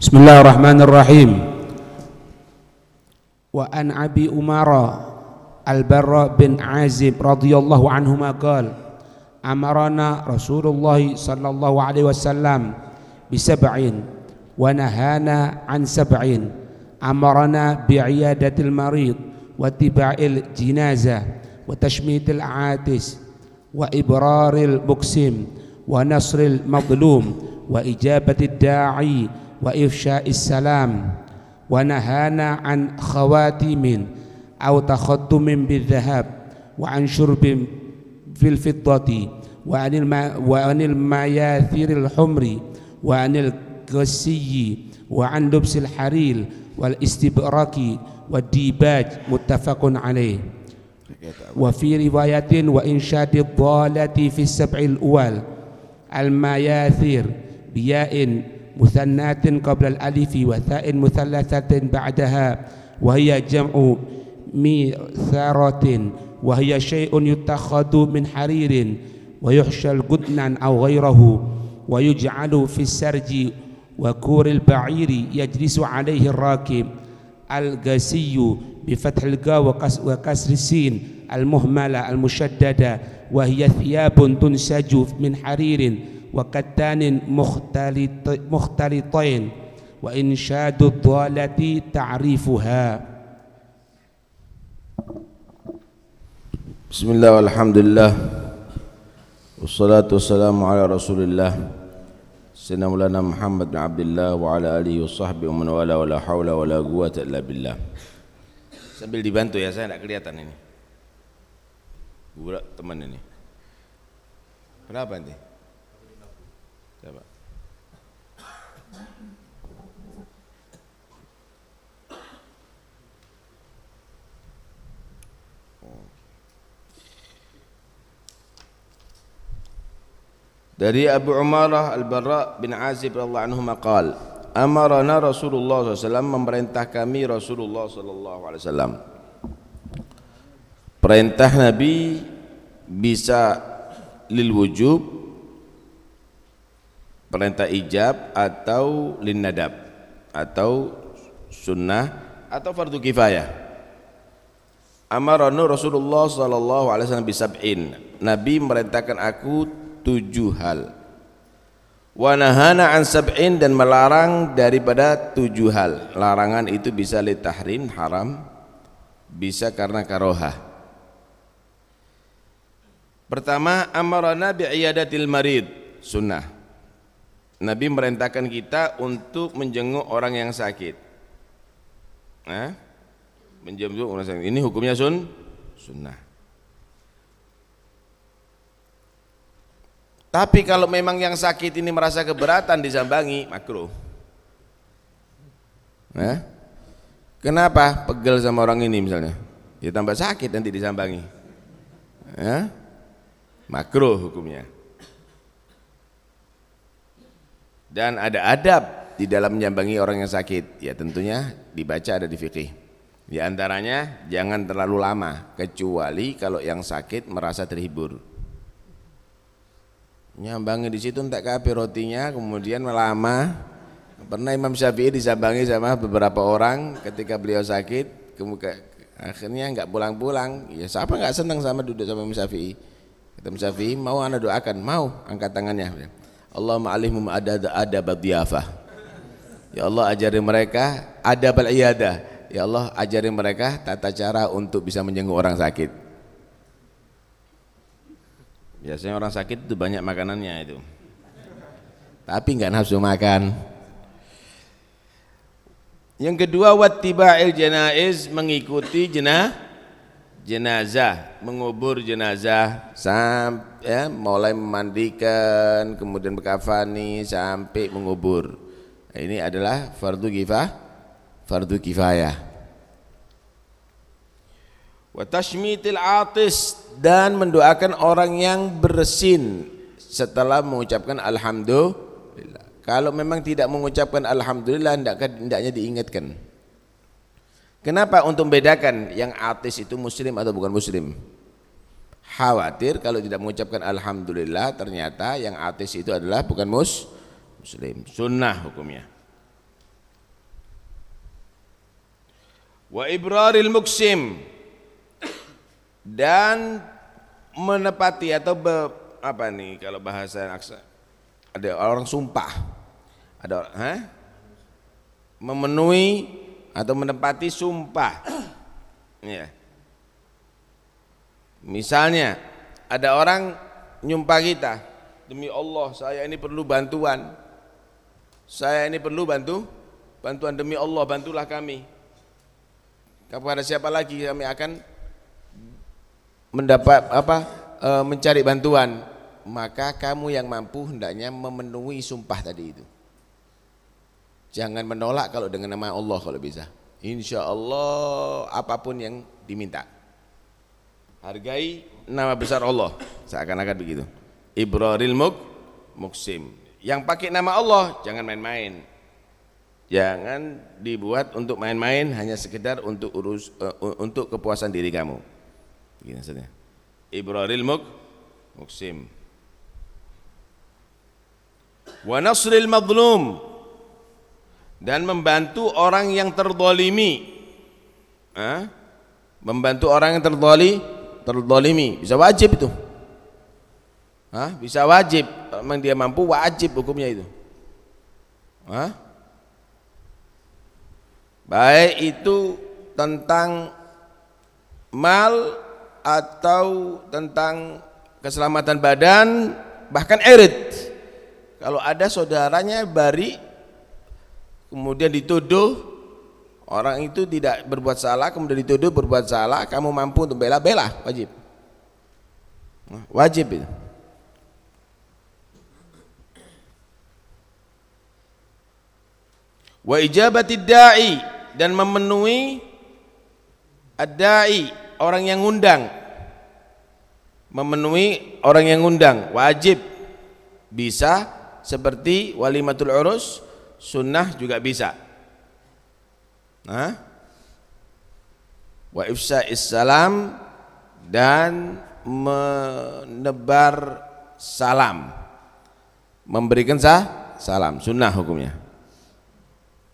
بسم الله الرحمن الرحيم وأن أبي أمارة البراء بن عازب رضي الله عنهما قال أمرنا رسول الله صلى الله عليه وسلم بسبع ونهانا عن سبع أمرنا بعيادة المريض واتباع الجنازة وتشميت العاتس وإبرار المقسم ونصر المظلوم وإجابة الداعي وإفشاء السلام ونهانا عن خواتم أو تخدم بالذهب وعن شرب في الفضة وعن, الم... وعن المياثير الحمر وعن الكسي وعن لبس الحرير والاستبراك والديباج متفق عليه وفي رواية وإنشاد الضالة في السبع الأول المياثير بياء مثنات قبل الألف وثاء مثلثة بعدها وهي جمع ميثارة وهي شيء يتخذ من حرير ويحشى القدنا أو غيره ويجعل في السرج وكور البعير يجلس عليه الراكب القسي بفتح القاء وكسر السين المهملة المشددة وهي ثياب تنسج من حرير وكتان مختلط مختلطين وإنشاد الضالة تعريفها بسم الله والحمد لله والصلاة والسلام على رسول الله سيدنا مولانا محمد بن عبد الله وعلى آله وصحبه ومن والاه ولا حول ولا قوة إلا بالله sambil dibantu ya saya tidak kelihatan ini gula teman ini berapa nanti Coba. Dari Abu Umarah Al-Barra bin Azib radhiyallahu anhu maqal Amarana Rasulullah SAW memerintah kami Rasulullah SAW Perintah Nabi bisa lil wujub perintah ijab atau linnadab atau sunnah atau fardu kifayah Amaranu Rasulullah sallallahu alaihi wasallam bisab'in. Nabi merintahkan aku tujuh hal. Wa nahana an sab'in dan melarang daripada tujuh hal. Larangan itu bisa li tahrim haram, bisa karena karohah. Pertama amarana bi iyadatil marid sunnah. Nabi merintahkan kita untuk menjenguk orang yang sakit. Nah, menjenguk orang sakit. Ini hukumnya sun sunnah. Tapi kalau memang yang sakit ini merasa keberatan disambangi makruh. Nah, kenapa pegel sama orang ini misalnya? Dia ya tambah sakit nanti disambangi. Ya, makruh hukumnya. Dan ada adab di dalam menyambangi orang yang sakit. Ya tentunya dibaca ada di fikih. Di antaranya jangan terlalu lama kecuali kalau yang sakit merasa terhibur. Nyambangi di situ entek kabeh rotinya kemudian lama. Pernah Imam Syafi'i disambangi sama beberapa orang ketika beliau sakit kemuka, akhirnya enggak pulang-pulang. Ya siapa enggak senang sama duduk sama Imam Syafi'i? Kata Imam Syafi'i, "Mau anda doakan?" "Mau." Angkat tangannya. Allahumma alihum ada adab diyafah ya Allah ajari mereka adab al-iyadah ya Allah ajari mereka tata cara untuk bisa menjenguk orang sakit biasanya orang sakit itu banyak makanannya itu tapi nggak nafsu makan yang kedua wattiba'il janaiz mengikuti jenazah jenazah, mengubur jenazah sampai ya, mulai memandikan, kemudian berkafani sampai mengubur. Ini adalah fardu kifah, fardu kifayah. Wa tashmitil atis dan mendoakan orang yang bersin setelah mengucapkan alhamdulillah. Kalau memang tidak mengucapkan alhamdulillah hendaknya diingatkan. Kenapa untuk membedakan yang artis itu muslim atau bukan muslim? Khawatir kalau tidak mengucapkan alhamdulillah ternyata yang artis itu adalah bukan mus muslim. Sunnah hukumnya. Wa ibraril muksim dan menepati atau be, apa nih kalau bahasa aksa ada orang sumpah ada ha? memenuhi atau menempati sumpah. Ya. Misalnya ada orang nyumpah kita, demi Allah saya ini perlu bantuan. Saya ini perlu bantu bantuan demi Allah, bantulah kami. Kepada siapa lagi kami akan mendapat apa? E, mencari bantuan. Maka kamu yang mampu hendaknya memenuhi sumpah tadi itu. Jangan menolak kalau dengan nama Allah kalau bisa. Insya Allah apapun yang diminta. Hargai nama besar Allah. Seakan-akan begitu. Ibraril Muk, Muksim. Yang pakai nama Allah jangan main-main. Jangan dibuat untuk main-main hanya sekedar untuk urus uh, untuk kepuasan diri kamu. Begini maksudnya. Ibraril Muk, Muksim. Wa nasril dan membantu orang yang terdolimi Hah? membantu orang yang terdoli terdolimi bisa wajib itu Hah? bisa wajib memang dia mampu wajib hukumnya itu Hah? baik itu tentang mal atau tentang keselamatan badan bahkan erit kalau ada saudaranya bari kemudian dituduh orang itu tidak berbuat salah kemudian dituduh berbuat salah kamu mampu untuk bela bela wajib nah, wajib itu wa ijabati da'i dan memenuhi adai orang yang undang memenuhi orang yang undang wajib bisa seperti walimatul urus sunnah juga bisa nah wa ifsa salam dan menebar salam memberikan sah salam sunnah hukumnya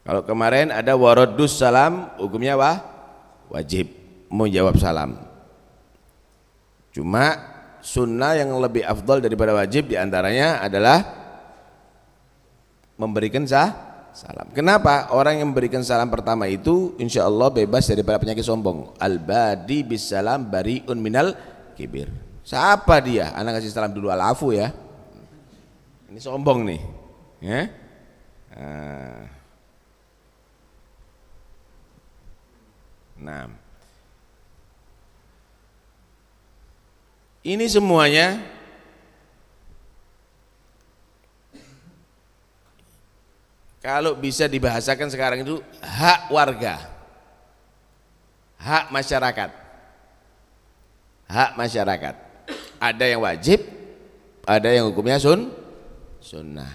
kalau kemarin ada warodus salam hukumnya wah wajib menjawab salam cuma sunnah yang lebih afdol daripada wajib diantaranya adalah memberikan sah salam. Kenapa? Orang yang memberikan salam pertama itu insya Allah bebas daripada penyakit sombong. Al-badi salam bariun minal kibir. Siapa dia? Anak kasih salam dulu alafu ya. Ini sombong nih. Ya. Nah. Ini semuanya kalau bisa dibahasakan sekarang itu hak warga hak masyarakat hak masyarakat ada yang wajib ada yang hukumnya sun sunnah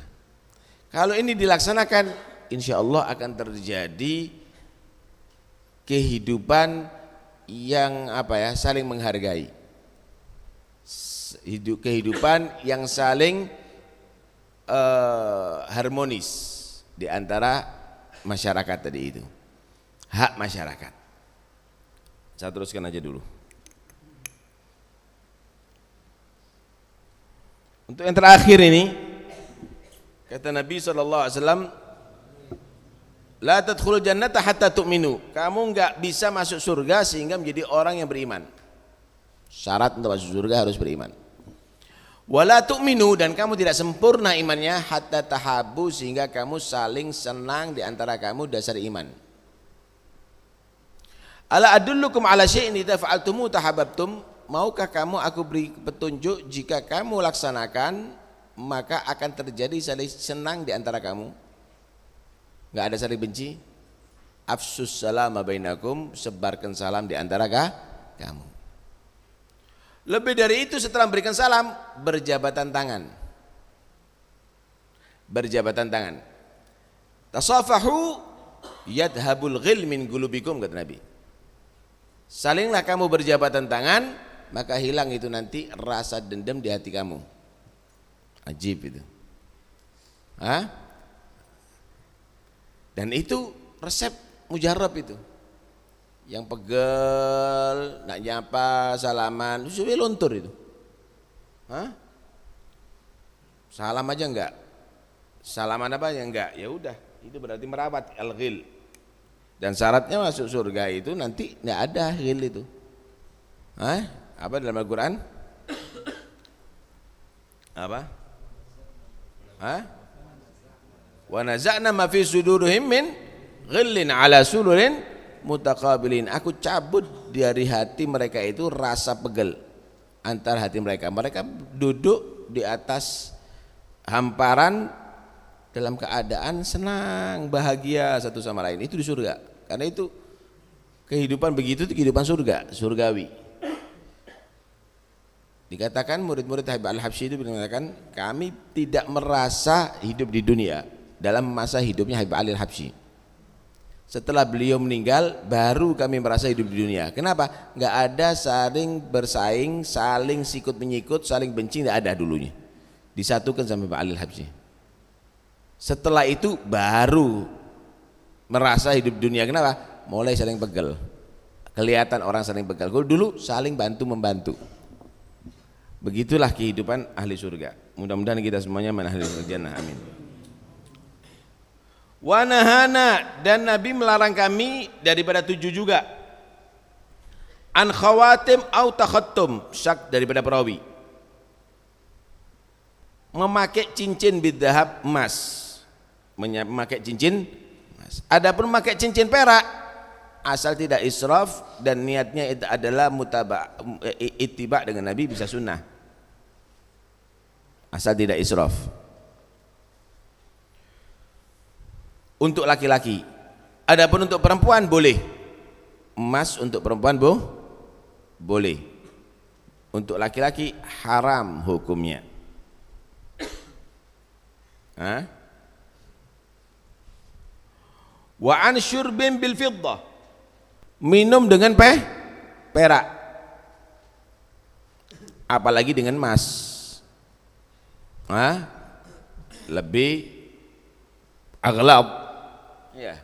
kalau ini dilaksanakan insya Allah akan terjadi kehidupan yang apa ya saling menghargai hidup kehidupan yang saling uh, harmonis di antara masyarakat tadi itu. Hak masyarakat. Saya teruskan aja dulu. Untuk yang terakhir ini kata Nabi saw La tadkhulu jannata hatta tu'minu. Kamu enggak bisa masuk surga sehingga menjadi orang yang beriman. Syarat untuk masuk surga harus beriman. Wala tu'minu dan kamu tidak sempurna imannya hatta tahabu sehingga kamu saling senang di antara kamu dasar iman. Ala adullukum ala syai'in idza fa'altumu tahabbtum maukah kamu aku beri petunjuk jika kamu laksanakan maka akan terjadi saling senang di antara kamu. Enggak ada saling benci. Afsus salama bainakum sebarkan salam di antara kamu. Lebih dari itu setelah memberikan salam berjabatan tangan. Berjabatan tangan. Tasafahu yadhabul ghil min gulubikum kata Nabi. Salinglah kamu berjabatan tangan maka hilang itu nanti rasa dendam di hati kamu. Ajib itu. Hah? Dan itu resep mujarab itu yang pegel, nak nyapa, salaman, sudah luntur itu. Hah? Salam aja enggak? Salaman apa yang enggak? Ya udah, itu berarti merawat al-ghil. Dan syaratnya masuk surga itu nanti enggak ada ghil itu. Hah? Apa dalam Al-Qur'an? apa? Hah? Wa naza'na ma fi sudurihim min ghillin ala sulurin mutakabilin aku cabut dari hati mereka itu rasa pegel antar hati mereka mereka duduk di atas hamparan dalam keadaan senang bahagia satu sama lain itu di surga karena itu kehidupan begitu itu kehidupan surga surgawi dikatakan murid-murid Habib Al-Habsyi itu mengatakan kami tidak merasa hidup di dunia dalam masa hidupnya Habib Al-Habsyi setelah beliau meninggal baru kami merasa hidup di dunia. Kenapa? Enggak ada saling bersaing, saling sikut menyikut, saling benci enggak ada dulunya. Disatukan sama Pak Alil Habsyi. Setelah itu baru merasa hidup di dunia. Kenapa? Mulai saling pegel. Kelihatan orang saling pegel. Dulu saling bantu membantu. Begitulah kehidupan ahli surga. Mudah-mudahan kita semuanya menahan ahli surga. Amin. Wanahana dan Nabi melarang kami daripada tujuh juga. An khawatim au takhattum syak daripada perawi. Memakai cincin bidahab emas. Memakai cincin emas. Adapun memakai cincin perak asal tidak israf dan niatnya itu adalah mutaba ittiba dengan Nabi bisa sunnah. Asal tidak israf. untuk laki-laki. Adapun untuk perempuan boleh. Emas untuk perempuan boh, Boleh. Untuk laki-laki haram hukumnya. Hah? Wa an syurbin bil fiddah. Minum dengan peh, perak. Apalagi dengan emas. Hah? Lebih aglab Ya,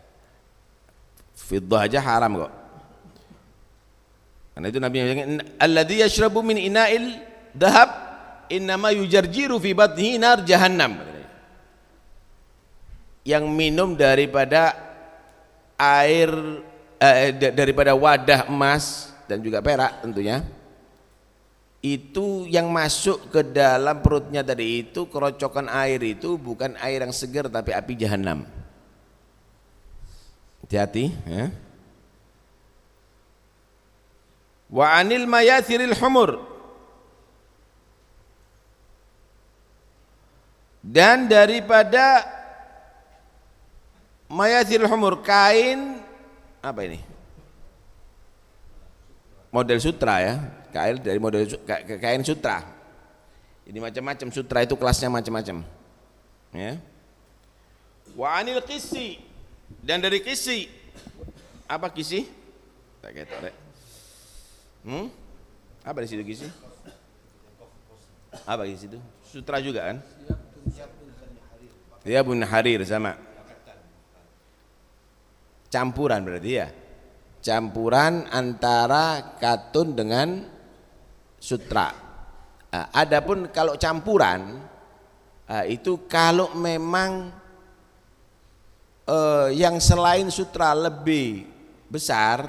Fiddah aja haram kok. Karena itu Nabi yang alladzi yashrabu min ina'il dahab innama yujarjiru fi batnihi nar jahannam. Yang minum daripada air eh, daripada wadah emas dan juga perak tentunya itu yang masuk ke dalam perutnya tadi itu kerocokan air itu bukan air yang segar tapi api jahanam. Hati-hati ya. Wa anil mayathiril humur dan daripada mayathiril humur kain apa ini? Model sutra ya, kain dari model kain sutra. Ini macam-macam sutra itu kelasnya macam-macam. Ya. Wa anil qissi dan dari kisi apa kisi? Tak ketok Hmm? Apa di situ kisi? Apa di situ? Sutra juga kan? dia punya harir sama. Campuran berarti ya. Campuran antara katun dengan sutra. Ah, adapun kalau campuran ah, itu kalau memang eh, yang selain sutra lebih besar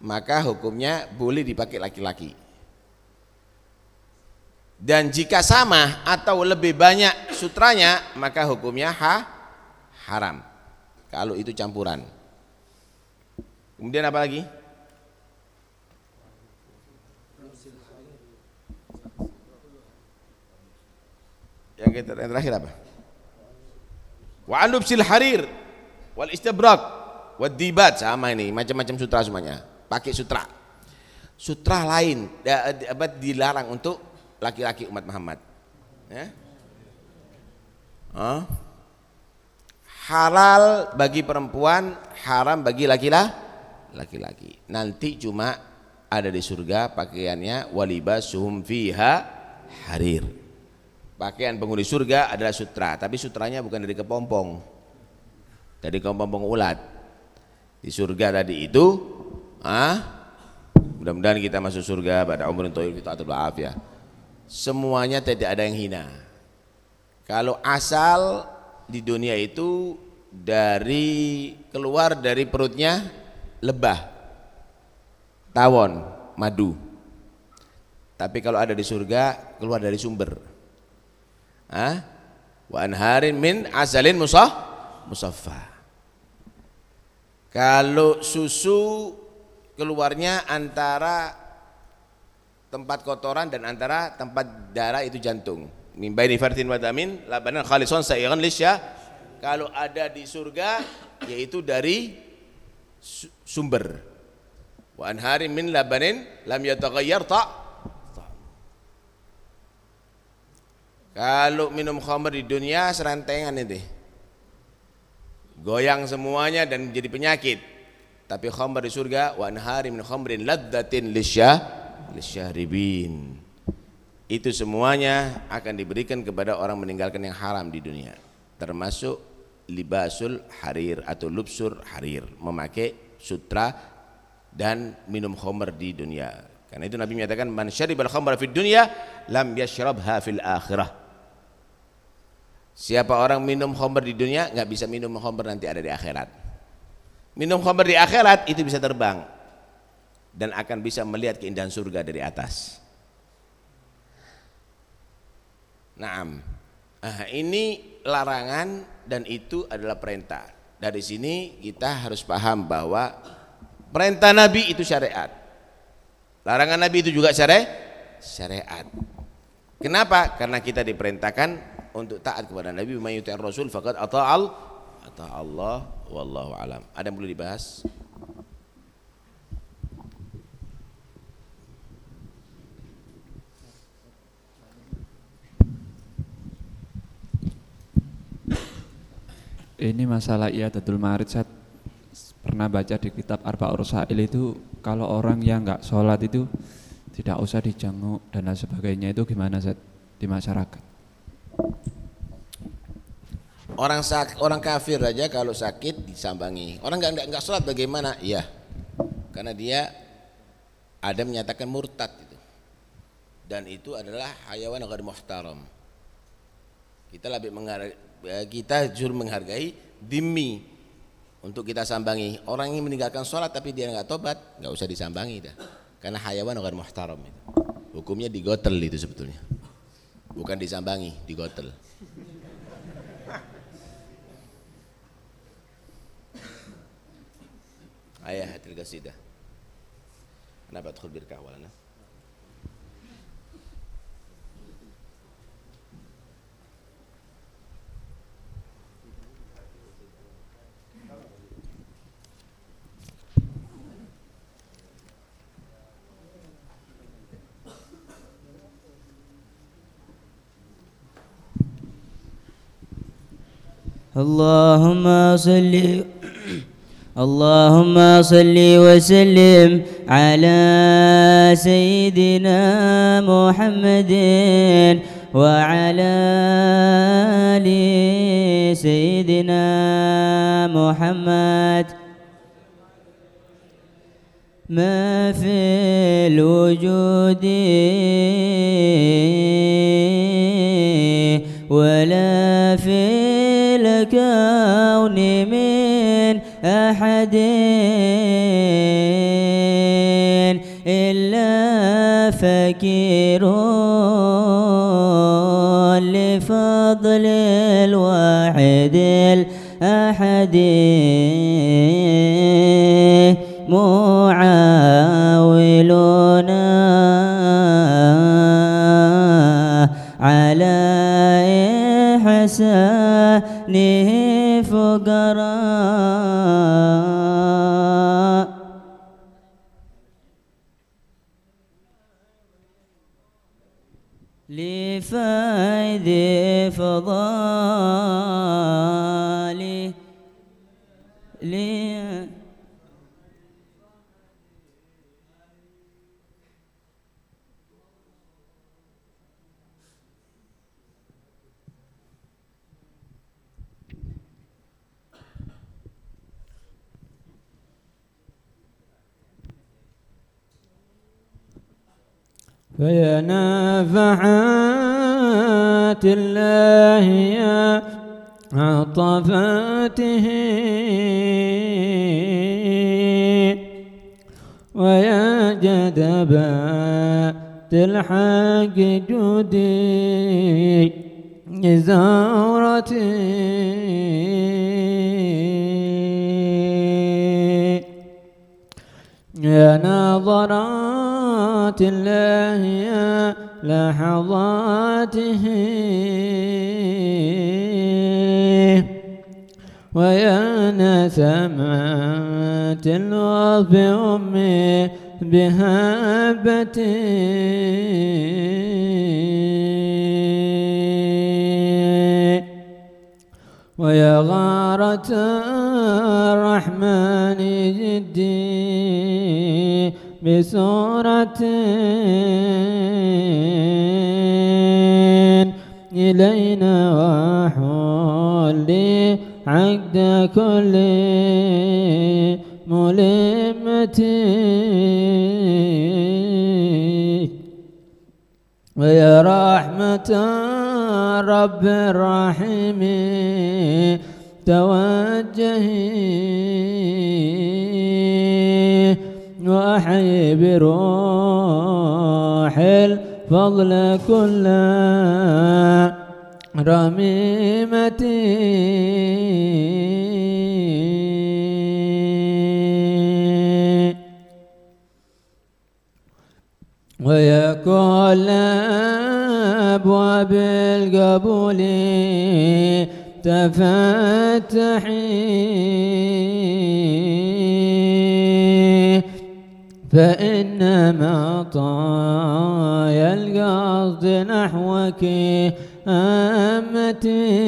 maka hukumnya boleh dipakai laki-laki dan jika sama atau lebih banyak sutranya maka hukumnya ha, haram kalau itu campuran kemudian apa lagi yang terakhir apa wa anubsil harir wal istibrak wad dibat sama ini macam-macam sutra semuanya pakai sutra sutra lain abad dilarang untuk laki-laki umat Muhammad ya huh? halal bagi perempuan haram bagi laki-laki Laki-laki. nanti cuma ada di surga pakaiannya walibasuhum fiha harir pakaian penghuni surga adalah sutra tapi sutranya bukan dari kepompong dari kepompong ulat di surga tadi itu ah mudah-mudahan kita masuk surga pada umur itu kita atur ya semuanya tidak ada yang hina kalau asal di dunia itu dari keluar dari perutnya lebah tawon madu tapi kalau ada di surga keluar dari sumber Hah? Wa anharin min azalin musah musaffa. Kalau susu keluarnya antara tempat kotoran dan antara tempat darah itu jantung. Min baini fartin wa damin labanan khalisun sa'iran lisya. Kalau ada di surga yaitu dari sumber. Wa anharin min labanin lam yataghayyar ta' Kalau minum khamer di dunia serantengan itu. Goyang semuanya dan menjadi penyakit. Tapi khamer di surga wa anhari min khamrin laddatin lisyah lisyahribin. Itu semuanya akan diberikan kepada orang meninggalkan yang haram di dunia. Termasuk libasul harir atau lubsur harir, memakai sutra dan minum khamer di dunia. Karena itu Nabi menyatakan man syaribal khamra fid dunya lam yashrabha fil akhirah. Siapa orang minum khamr di dunia nggak bisa minum khamr nanti ada di akhirat. Minum khamr di akhirat itu bisa terbang dan akan bisa melihat keindahan surga dari atas. Naam. Nah, ini larangan dan itu adalah perintah. Dari sini kita harus paham bahwa perintah Nabi itu syariat. Larangan Nabi itu juga syariat. Kenapa? Karena kita diperintahkan untuk taat kepada Nabi mayuti Rasul fakat ata'al ata Allah wallahu alam. Ada yang perlu dibahas? Ini masalah iya Tadul marit saya pernah baca di kitab Arba Ursail itu kalau orang yang nggak sholat itu tidak usah dijenguk dan lain sebagainya itu gimana Zat, di masyarakat? Orang sak, orang kafir aja kalau sakit disambangi. Orang nggak nggak sholat bagaimana? Iya, karena dia ada menyatakan murtad itu. Dan itu adalah hayawan agar muhtaram. Kita lebih menghargai, ya, kita jur menghargai dimi untuk kita sambangi. Orang yang meninggalkan sholat tapi dia nggak tobat, nggak usah disambangi dah. Karena hayawan agar muhtaram itu. Hukumnya digotel itu sebetulnya. Bukan disambangi, digotel. ايه هات القصيده انا بدخل بركه ولا انا اللهم صل اللهم صل وسلم على سيدنا محمد وعلى ال سيدنا محمد ما في الوجود ولا في الكون من أحد إلا فكير لفضل الواحد الأحد معاولنا على إحسانه garam. فيا نافحات الله يا عطفاته ويا جدبات الحق جودي زورتي يا نظرات لحظات الله يا لحظاته ويا نسمات الوصف أمي بهابتي ويا غارة الرحمن جدي بسورة إلينا وحولي عقد كل ملمة ويا رحمة رب الرحيم توجهي وأحيي بروح الفضل كل رميمة ويا كل أبواب القبول تفتحي فإنما طايا القصد نحوك أمتي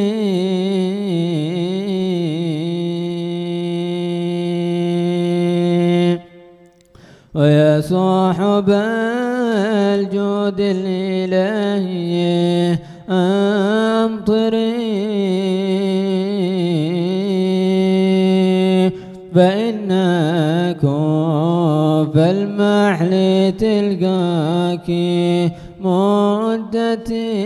ويا صاحب الجود الإلهي أمطري بينكم المحل تلقاك مدتي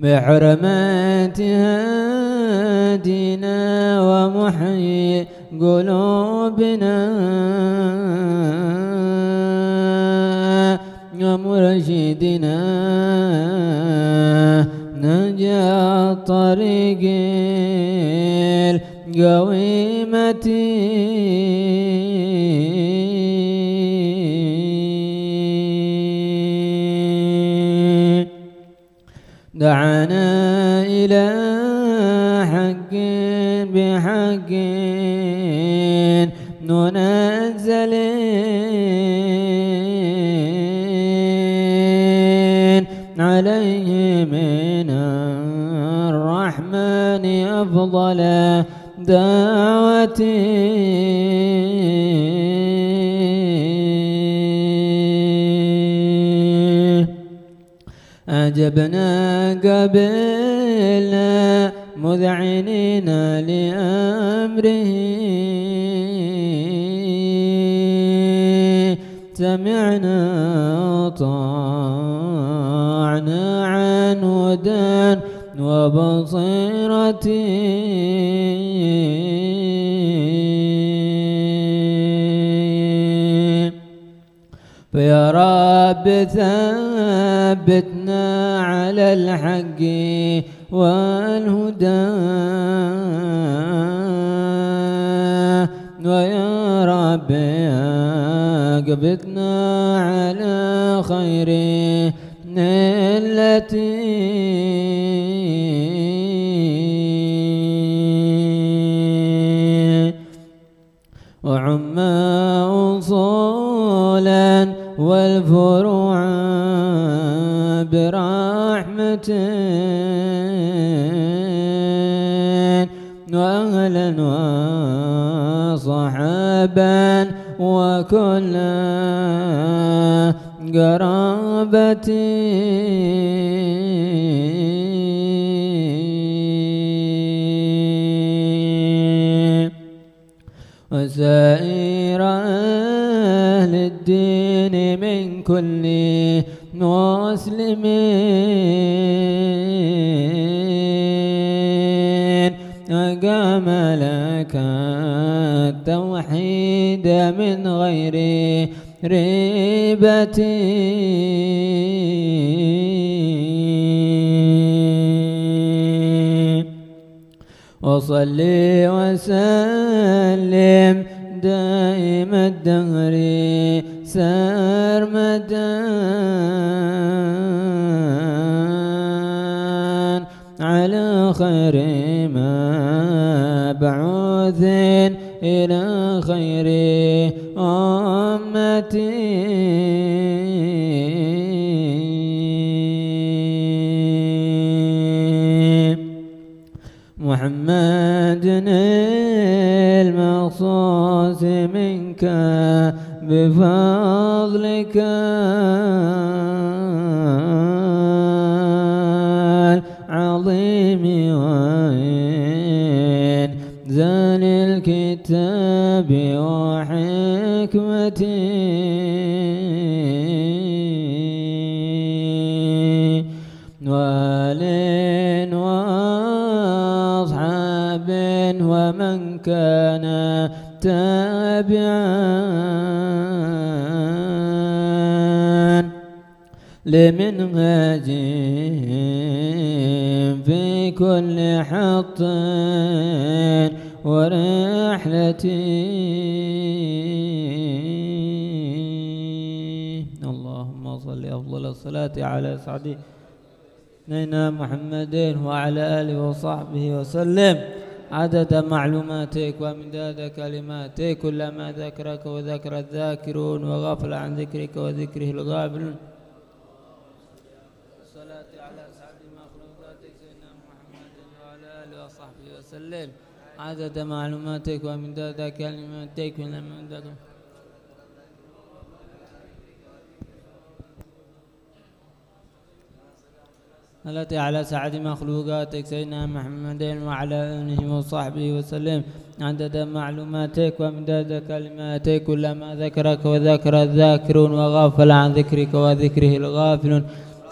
بحرمات دينا ومحيي قلوبنا ومرشدنا نجا طريق القويمة دعنا إلى حق بحق ننزل عليه من الرحمن أفضل دعوتي أجبنا قبل مذعنين لأمره سمعنا طاعنا عن هدى وبصيرة فيا رب ثبتنا على الحق والهدى ويا رب يا أقبتنا على خير التي وعما أصولا والفروع برحمة وأهلا وصحابا وكل قرابتي وسائر أهل الدين من كل مسلمين أقام لك التوحيد الهدى من غير ريبة وصلي وسلم دائم الدهر سرمدا على خير ما بعوث إلى المقصود منك بفضلك العظيم وإنزال الكتاب وحكمته كان تابعا لمنهج في كل حط ورحلة اللهم صل أفضل الصلاة على سعدي نينا محمد وعلى آله وصحبه وسلم عدد معلوماتك ومداد كلماتك كلما ذكرك وذكر الذاكرون وغفل عن ذكرك وذكره الغافل والصلاة على أسعد مخلوقاتك سيدنا محمد وعلى آله وصحبه وسلم عدد معلوماتك ومداد كلماتك ولما ذكرك التي على سعد مخلوقاتك سيدنا محمد وعلى آله وصحبه وسلم عدد معلوماتك ومداد كلماتك كلما ذكرك وذكر الذاكرون وغفل عن ذكرك وذكره الغافل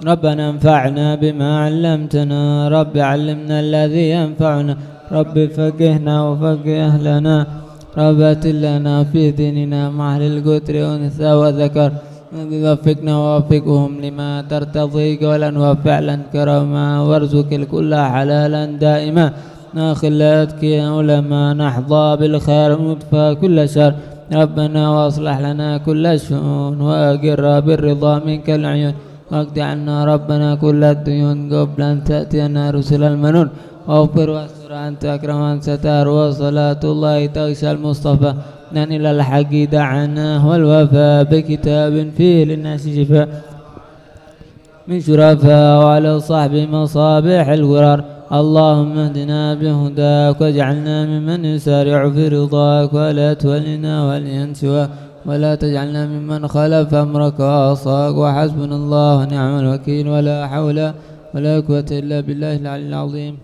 ربنا انفعنا بما علمتنا رب علمنا الذي ينفعنا رب فقهنا وفقه أهلنا رب لنا في ديننا مع القتر أنثى وذكر وفقنا ووفقهم لما ترتضي قولا وفعلا كرما وارزق الكل حلالا دائما ناخلاتك لاتكي ما نحظى بالخير ونطفى كل شر ربنا واصلح لنا كل الشؤون واقر بالرضا منك العيون واقض عنا ربنا كل الديون قبل ان تاتينا رسل المنون واغفر واستر انت اكرم ان ستار وصلاه الله تغشى المصطفى وأتنا إلى الحق دعناه والوفاء بكتاب فيه للناس شفاء من شرفاء وعلى صحب مصابيح الغرار اللهم اهدنا بهداك واجعلنا ممن يسارع في رضاك ولا تولنا ولين سواك ولا تجعلنا ممن خلف أمرك واصاك وحسبنا الله ونعم الوكيل ولا حول ولا قوة إلا بالله العلي العظيم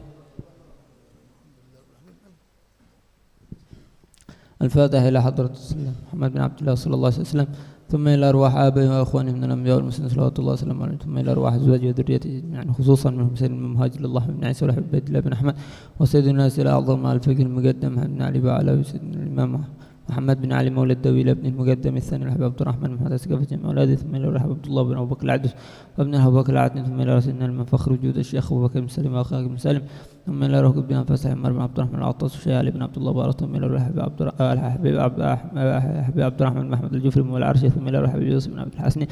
الفاتحة إلى حضرة السلام محمد بن عبد الله صلى الله عليه وسلم ثم إلى أرواح آبائه وأخوانه من الأنبياء والمسلمين صلوات الله وسلامه عليهم ثم إلى أرواح أزواجه وذريته جميعا خصوصا منهم سيدنا المهاجر الله بن عيسى وحب عبد الله بن أحمد وسيدنا الناس إلى أعظم الفقه المقدم محمد بن علي بن علي وسيدنا الإمام محمد بن علي مولى الدويل بن المقدم الثاني الحبيب عبد الرحمن محمد سقف جمع اولاده ثم الى الرحب عبد الله بن ابو بكر العدس وابن ابو بكر العدس ثم الى سيدنا المنفخر وجود الشيخ ابو بكر بن سليم واخاه بن سلم ثم الى ركب بن انفاس عمر بن عبد الرحمن العطاس وشيخ علي بن عبد الله بارك ثم الى الحبيب عبد الحبيب آه، آه، عبد الرحمن بن احمد الجفري مولى العرش ثم الى الحبيب يوسف بن عبد الحسن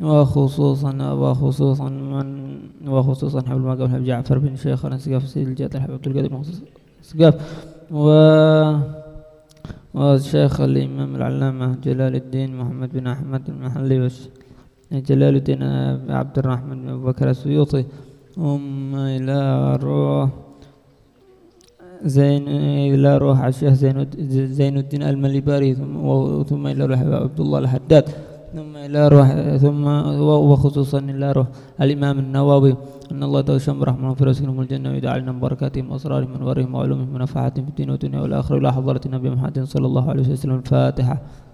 وخصوصا وخصوصا من وخصوصا حول ما قبل جعفر بن شيخ انس قاف سيد الجاد الحبيب عبد القادر بن سقاف و والشيخ الإمام العلامة جلال الدين محمد بن أحمد المحلي جلال الدين عبد الرحمن بن أبو بكر السيوطي أم إلى روح زين إلى روح الشيخ زين الدين المليباري ثم إلى روح عبد الله الحداد ثم إلى روح ثم وخصوصا إلى روح الإمام النووي أن الله تعالى شم رحمه في رسولهم الجنة ويجعلنا من بركاتهم وأسرارهم وأنوارهم وعلومهم ونفحاتهم في الدين والدنيا والآخرة إلى حضرة النبي محمد صلى الله عليه وسلم الفاتحة